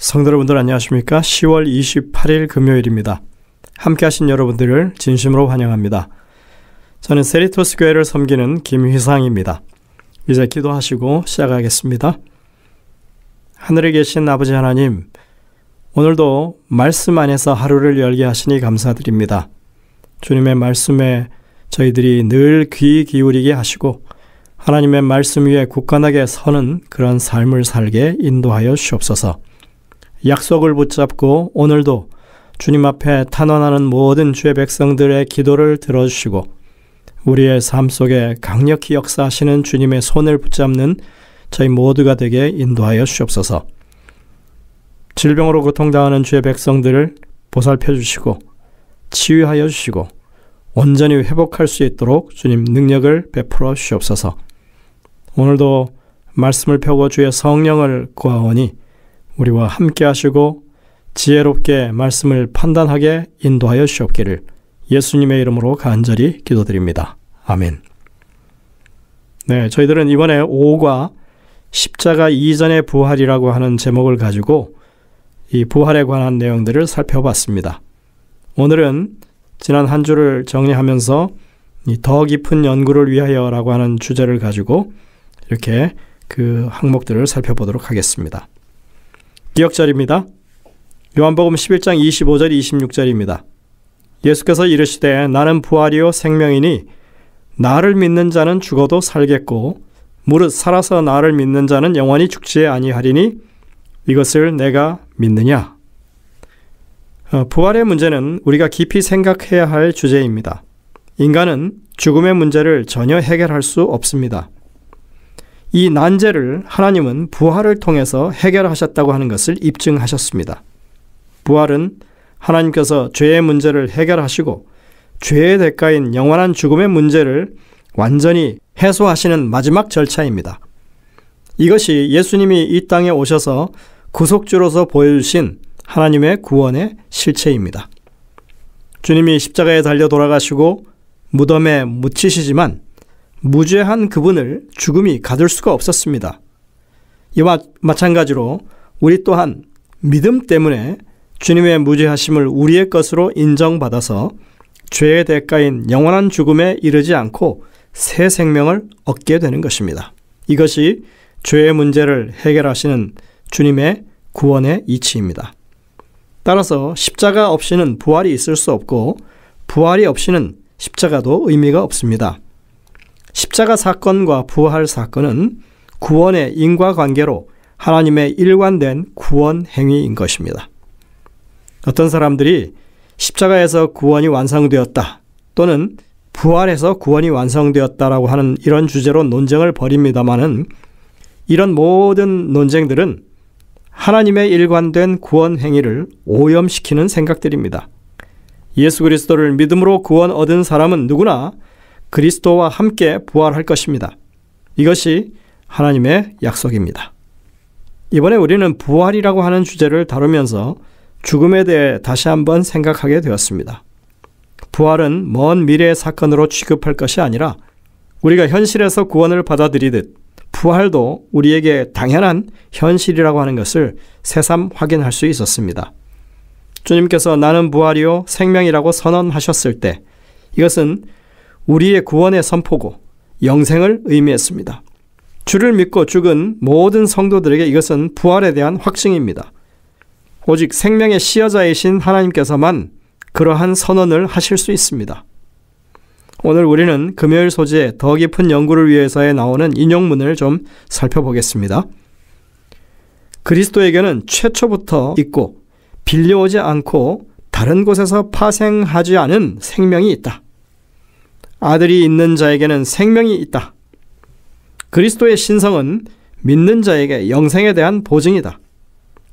성도 여러분들 안녕하십니까? 10월 28일 금요일입니다. 함께 하신 여러분들을 진심으로 환영합니다. 저는 세리토스 교회를 섬기는 김휘상입니다. 이제 기도하시고 시작하겠습니다. 하늘에 계신 아버지 하나님, 오늘도 말씀 안에서 하루를 열게 하시니 감사드립니다. 주님의 말씀에 저희들이 늘 귀 기울이게 하시고 하나님의 말씀 위에 굳건하게 서는 그런 삶을 살게 인도하여 주옵소서. 약속을 붙잡고 오늘도 주님 앞에 탄원하는 모든 주의 백성들의 기도를 들어주시고 우리의 삶 속에 강력히 역사하시는 주님의 손을 붙잡는 저희 모두가 되게 인도하여 주옵소서. 질병으로 고통당하는 주의 백성들을 보살펴 주시고 치유하여 주시고 온전히 회복할 수 있도록 주님 능력을 베풀어 주옵소서 오늘도 말씀을 펴고 주의 성령을 구하오니 우리와 함께 하시고 지혜롭게 말씀을 판단하게 인도하여 주옵기를 예수님의 이름으로 간절히 기도드립니다. 아멘. 네, 저희들은 이번에 5가 십자가 이전의 부활이라고 하는 제목을 가지고 이 부활에 관한 내용들을 살펴봤습니다. 오늘은 지난 한 주를 정리하면서 더 깊은 연구를 위하여라고 하는 주제를 가지고 이렇게 그 항목들을 살펴보도록 하겠습니다. 기억절입니다. 요한복음 11장 25절 26절입니다. 예수께서 이르시되 나는 부활이요 생명이니 나를 믿는 자는 죽어도 살겠고 무릇 살아서 나를 믿는 자는 영원히 죽지 아니하리니 이것을 내가 믿느냐. 어, 부활의 문제는 우리가 깊이 생각해야 할 주제입니다. 인간은 죽음의 문제를 전혀 해결할 수 없습니다. 이 난제를 하나님은 부활을 통해서 해결하셨다고 하는 것을 입증하셨습니다. 부활은 하나님께서 죄의 문제를 해결하시고 죄의 대가인 영원한 죽음의 문제를 완전히 해소하시는 마지막 절차입니다. 이것이 예수님이 이 땅에 오셔서 구속주로서 보여주신 하나님의 구원의 실체입니다. 주님이 십자가에 달려 돌아가시고 무덤에 묻히시지만 무죄한 그분을 죽음이 가둘 수가 없었습니다. 이와 마찬가지로 우리 또한 믿음 때문에 주님의 무죄하심을 우리의 것으로 인정받아서 죄의 대가인 영원한 죽음에 이르지 않고 새 생명을 얻게 되는 것입니다. 이것이 죄의 문제를 해결하시는 주님의 구원의 이치입니다. 따라서 십자가 없이는 부활이 있을 수 없고 부활이 없이는 십자가도 의미가 없습니다. 십자가 사건과 부활 사건은 구원의 인과관계로 하나님의 일관된 구원 행위인 것입니다. 어떤 사람들이 십자가에서 구원이 완성되었다 또는 부활에서 구원이 완성되었다라고 하는 이런 주제로 논쟁을 벌입니다마는 이런 모든 논쟁들은 하나님의 일관된 구원 행위를 오염시키는 생각들입니다. 예수 그리스도를 믿음으로 구원 얻은 사람은 누구나 그리스도와 함께 부활할 것입니다. 이것이 하나님의 약속입니다. 이번에 우리는 부활이라고 하는 주제를 다루면서 죽음에 대해 다시 한번 생각하게 되었습니다. 부활은 먼 미래의 사건으로 취급할 것이 아니라 우리가 현실에서 구원을 받아들이듯 부활도 우리에게 당연한 현실이라고 하는 것을 새삼 확인할 수 있었습니다. 주님께서 나는 부활이요 생명이라고 선언하셨을 때 이것은 우리의 구원의 선포고 영생을 의미했습니다. 주를 믿고 죽은 모든 성도들에게 이것은 부활에 대한 확증입니다. 오직 생명의 시여자이신 하나님께서만 그러한 선언을 하실 수 있습니다. 오늘 우리는 금요일 소재 더 깊은 연구를 위해서에 나오는 인용문을 좀 살펴보겠습니다. 그리스도에게는 최초부터 있고 빌려오지 않고 다른 곳에서 파생하지 않은 생명이 있다. 아들이 있는 자에게는 생명이 있다. 그리스도의 신성은 믿는 자에게 영생에 대한 보증이다.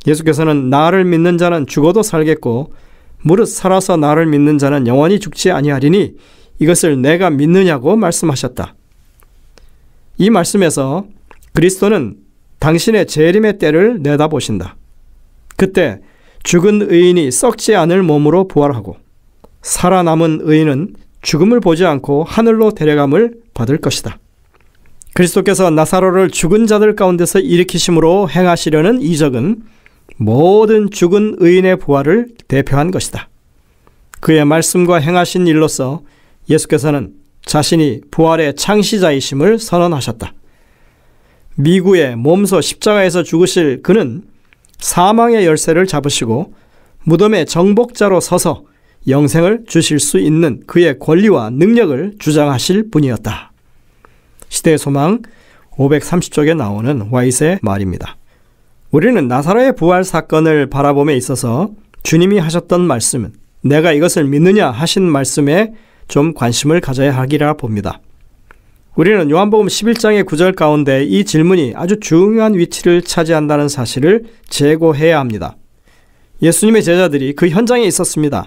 예수께서는 나를 믿는 자는 죽어도 살겠고 무릇 살아서 나를 믿는 자는 영원히 죽지 아니하리니 이것을 내가 믿느냐고 말씀하셨다. 이 말씀에서 그리스도는 당신의 재림의 때를 내다보신다. 그때 죽은 의인이 썩지 않을 몸으로 부활하고 살아남은 의인은 죽음을 보지 않고 하늘로 데려감을 받을 것이다. 그리스도께서 나사로를 죽은 자들 가운데서 일으키심으로 행하시려는 이적은 모든 죽은 의인의 부활을 대표한 것이다. 그의 말씀과 행하신 일로서 예수께서는 자신이 부활의 창시자이심을 선언하셨다. 미구의 몸소 십자가에서 죽으실 그는 사망의 열쇠를 잡으시고 무덤의 정복자로 서서 영생을 주실 수 있는 그의 권리와 능력을 주장하실 분이었다. 시대의 소망 530쪽에 나오는 와이스의 말입니다. 우리는 나사로의 부활 사건을 바라봄에 있어서 주님이 하셨던 말씀은 내가 이것을 믿느냐 하신 말씀에 좀 관심을 가져야 하기라 봅니다. 우리는 요한복음 11장의 9절 가운데 이 질문이 아주 중요한 위치를 차지한다는 사실을 제고해야 합니다. 예수님의 제자들이 그 현장에 있었습니다.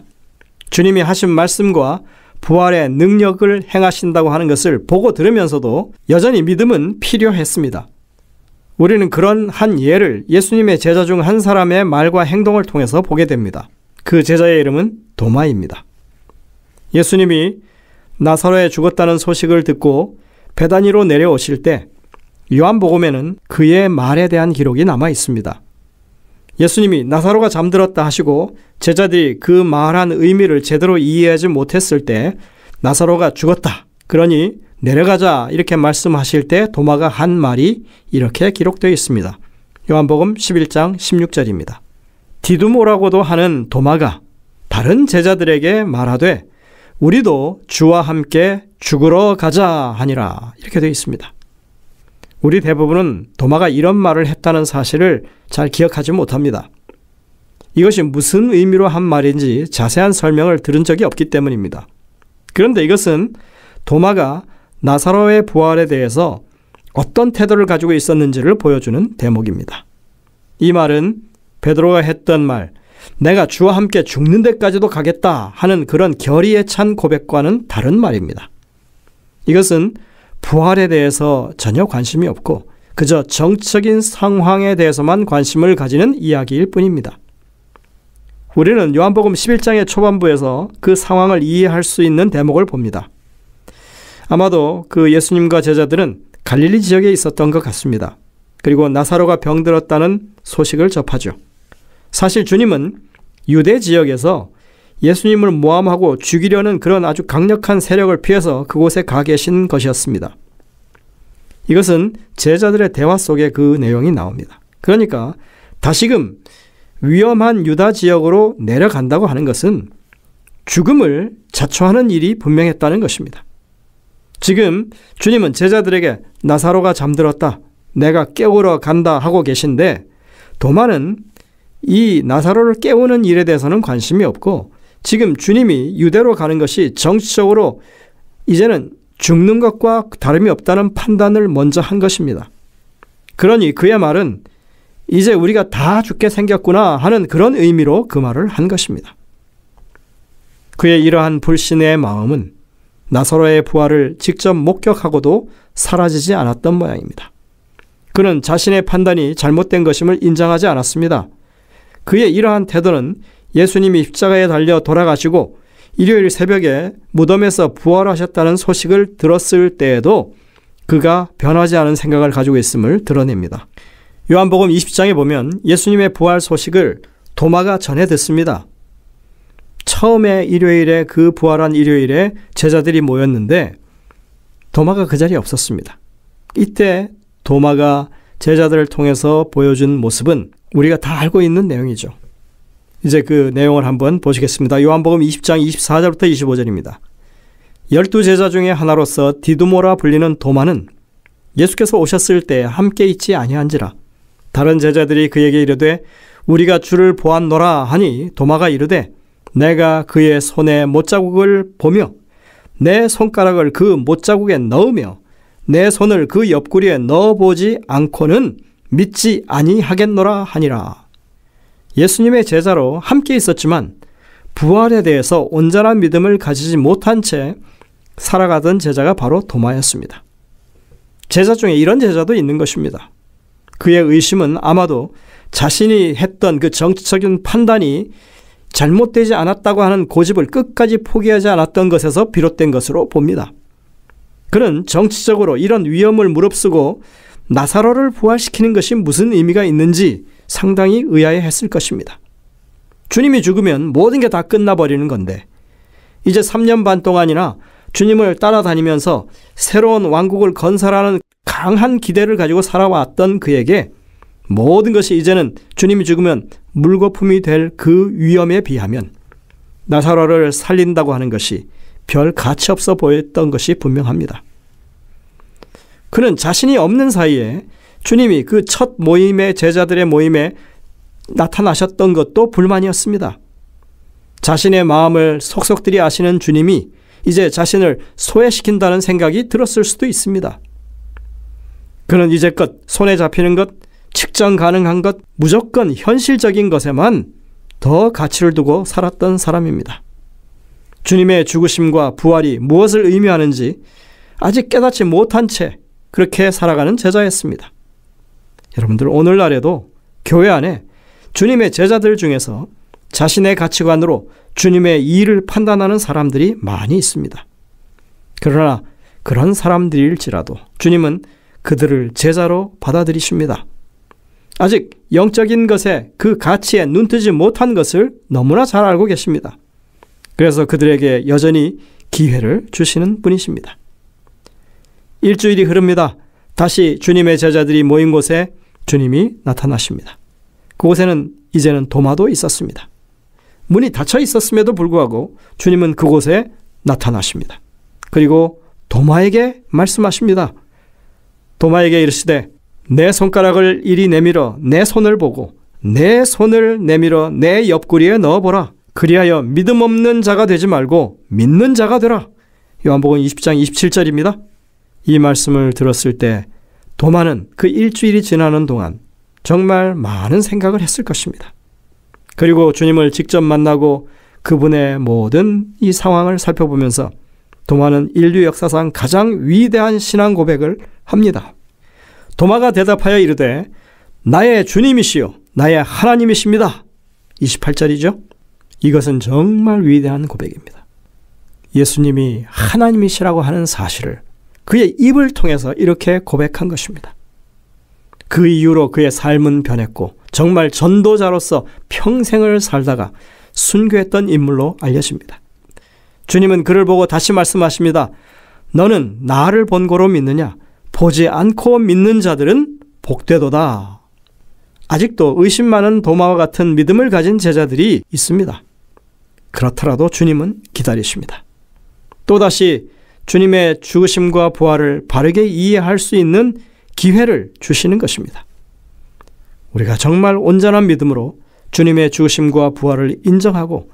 주님이 하신 말씀과 부활의 능력을 행하신다고 하는 것을 보고 들으면서도 여전히 믿음은 필요했습니다. 우리는 그런 한 예를 예수님의 제자 중 한 사람의 말과 행동을 통해서 보게 됩니다. 그 제자의 이름은 도마입니다. 예수님이 나사로에 죽었다는 소식을 듣고 배단위로 내려오실 때 요한복음에는 그의 말에 대한 기록이 남아 있습니다. 예수님이 나사로가 잠들었다 하시고 제자들이 그 말한 의미를 제대로 이해하지 못했을 때 나사로가 죽었다. 그러니 내려가자 이렇게 말씀하실 때 도마가 한 말이 이렇게 기록되어 있습니다. 요한복음 11장 16절입니다. 디두모라고도 하는 도마가 다른 제자들에게 말하되 우리도 주와 함께 죽으러 가자 하니라 이렇게 되어 있습니다. 우리 대부분은 도마가 이런 말을 했다는 사실을 잘 기억하지 못합니다. 이것이 무슨 의미로 한 말인지 자세한 설명을 들은 적이 없기 때문입니다. 그런데 이것은 도마가 나사로의 부활에 대해서 어떤 태도를 가지고 있었는지를 보여주는 대목입니다. 이 말은 베드로가 했던 말, 내가 주와 함께 죽는 데까지도 가겠다 하는 그런 결의에 찬 고백과는 다른 말입니다. 이것은 부활에 대해서 전혀 관심이 없고 그저 정적인 상황에 대해서만 관심을 가지는 이야기일 뿐입니다. 우리는 요한복음 11장의 초반부에서 그 상황을 이해할 수 있는 대목을 봅니다. 아마도 그 예수님과 제자들은 갈릴리 지역에 있었던 것 같습니다. 그리고 나사로가 병들었다는 소식을 접하죠. 사실 주님은 유대 지역에서 예수님을 모함하고 죽이려는 그런 아주 강력한 세력을 피해서 그곳에 가 계신 것이었습니다. 이것은 제자들의 대화 속에 그 내용이 나옵니다. 그러니까 다시금 위험한 유다 지역으로 내려간다고 하는 것은 죽음을 자초하는 일이 분명했다는 것입니다. 지금 주님은 제자들에게 나사로가 잠들었다. 내가 깨우러 간다 하고 계신데 도마는 이 나사로를 깨우는 일에 대해서는 관심이 없고 지금 주님이 유대로 가는 것이 정치적으로 이제는 죽는 것과 다름이 없다는 판단을 먼저 한 것입니다. 그러니 그의 말은 이제 우리가 다 죽게 생겼구나 하는 그런 의미로 그 말을 한 것입니다. 그의 이러한 불신의 마음은 나사로의 부활을 직접 목격하고도 사라지지 않았던 모양입니다. 그는 자신의 판단이 잘못된 것임을 인정하지 않았습니다. 그의 이러한 태도는 예수님이 십자가에 달려 돌아가시고 일요일 새벽에 무덤에서 부활하셨다는 소식을 들었을 때에도 그가 변하지 않은 생각을 가지고 있음을 드러냅니다. 요한복음 20장에 보면 예수님의 부활 소식을 도마가 전해 듣습니다. 처음에 일요일에 그 부활한 일요일에 제자들이 모였는데 도마가 그 자리에 없었습니다. 이때 도마가 제자들을 통해서 보여준 모습은 우리가 다 알고 있는 내용이죠. 이제 그 내용을 한번 보시겠습니다. 요한복음 20장 24절부터 25절입니다. 열두 제자 중에 하나로서 디두모라 불리는 도마는 예수께서 오셨을 때 함께 있지 아니한지라 다른 제자들이 그에게 이르되 우리가 주를 보았노라 하니 도마가 이르되 내가 그의 손에 못자국을 보며 내 손가락을 그 못자국에 넣으며 내 손을 그 옆구리에 넣어보지 않고는 믿지 아니하겠노라 하니라. 예수님의 제자로 함께 있었지만 부활에 대해서 온전한 믿음을 가지지 못한 채 살아가던 제자가 바로 도마였습니다. 제자 중에 이런 제자도 있는 것입니다. 그의 의심은 아마도 자신이 했던 그 정치적인 판단이 잘못되지 않았다고 하는 고집을 끝까지 포기하지 않았던 것에서 비롯된 것으로 봅니다. 그는 정치적으로 이런 위험을 무릅쓰고 나사로를 부활시키는 것이 무슨 의미가 있는지 상당히 의아해 했을 것입니다. 주님이 죽으면 모든 게 다 끝나버리는 건데 이제 3년 반 동안이나 주님을 따라다니면서 새로운 왕국을 건설하는 강한 기대를 가지고 살아왔던 그에게 모든 것이 이제는 주님이 죽으면 물거품이 될 그 위험에 비하면 나사로를 살린다고 하는 것이 별 가치 없어 보였던 것이 분명합니다. 그는 자신이 없는 사이에 주님이 그 첫 모임의 제자들의 모임에 나타나셨던 것도 불만이었습니다. 자신의 마음을 속속들이 아시는 주님이 이제 자신을 소외시킨다는 생각이 들었을 수도 있습니다. 그는 이제껏 손에 잡히는 것, 측정 가능한 것, 무조건 현실적인 것에만 더 가치를 두고 살았던 사람입니다. 주님의 죽으심과 부활이 무엇을 의미하는지 아직 깨닫지 못한 채 그렇게 살아가는 제자였습니다. 여러분들 오늘날에도 교회 안에 주님의 제자들 중에서 자신의 가치관으로 주님의 일을 판단하는 사람들이 많이 있습니다. 그러나 그런 사람들일지라도 주님은 그들을 제자로 받아들이십니다. 아직 영적인 것에 그 가치에 눈뜨지 못한 것을 너무나 잘 알고 계십니다. 그래서 그들에게 여전히 기회를 주시는 분이십니다. 일주일이 흐릅니다. 다시 주님의 제자들이 모인 곳에 주님이 나타나십니다. 그곳에는 이제는 도마도 있었습니다. 문이 닫혀 있었음에도 불구하고 주님은 그곳에 나타나십니다. 그리고 도마에게 말씀하십니다. 도마에게 이르시되 내 손가락을 이리 내밀어 내 손을 보고 내 손을 내밀어 내 옆구리에 넣어보라. 그리하여 믿음 없는 자가 되지 말고 믿는 자가 되라. 요한복음 20장 27절입니다. 이 말씀을 들었을 때 도마는 그 일주일이 지나는 동안 정말 많은 생각을 했을 것입니다. 그리고 주님을 직접 만나고 그분의 모든 이 상황을 살펴보면서 도마는 인류 역사상 가장 위대한 신앙 고백을 합니다. 도마가 대답하여 이르되 나의 주님이시요 나의 하나님이십니다. 28절이죠. 이것은 정말 위대한 고백입니다. 예수님이 하나님이시라고 하는 사실을 그의 입을 통해서 이렇게 고백한 것입니다. 그 이후로 그의 삶은 변했고 정말 전도자로서 평생을 살다가 순교했던 인물로 알려집니다. 주님은 그를 보고 다시 말씀하십니다. 너는 나를 본거로 믿느냐? 보지 않고 믿는 자들은 복되도다. 아직도 의심 많은 도마와 같은 믿음을 가진 제자들이 있습니다. 그렇더라도 주님은 기다리십니다. 또다시 주님의 죽으심과 부활을 바르게 이해할 수 있는 기회를 주시는 것입니다. 우리가 정말 온전한 믿음으로 주님의 죽으심과 부활을 인정하고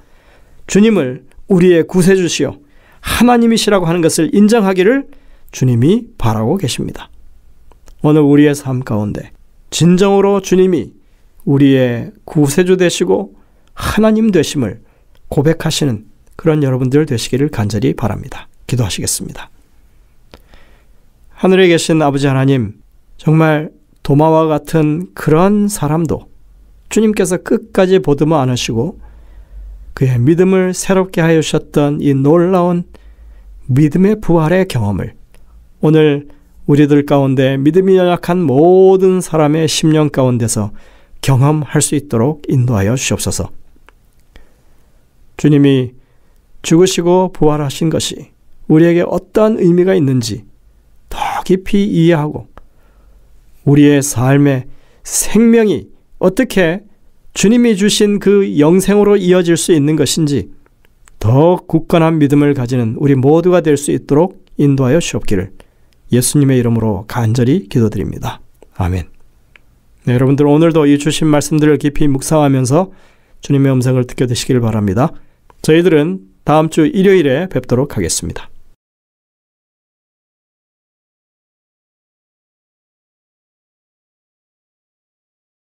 주님을 우리의 구세주시요 하나님이시라고 하는 것을 인정하기를 주님이 바라고 계십니다. 오늘 우리의 삶 가운데 진정으로 주님이 우리의 구세주 되시고 하나님 되심을 고백하시는 그런 여러분들 되시기를 간절히 바랍니다. 기도하시겠습니다. 하늘에 계신 아버지 하나님, 정말 도마와 같은 그런 사람도 주님께서 끝까지 보듬어 안으시고 그의 믿음을 새롭게 하여 셨던이 놀라운 믿음의 부활의 경험을 오늘 우리들 가운데 믿음이 연약한 모든 사람의 심령 가운데서 경험할 수 있도록 인도하여 주옵소서. 주님이 죽으시고 부활하신 것이 우리에게 어떠한 의미가 있는지 더 깊이 이해하고 우리의 삶의 생명이 어떻게 주님이 주신 그 영생으로 이어질 수 있는 것인지 더 굳건한 믿음을 가지는 우리 모두가 될 수 있도록 인도하여 주옵기를 예수님의 이름으로 간절히 기도드립니다. 아멘. 네, 여러분들 오늘도 이 주신 말씀들을 깊이 묵상하면서 주님의 음성을 듣게 되시길 바랍니다. 저희들은 다음 주 일요일에 뵙도록 하겠습니다.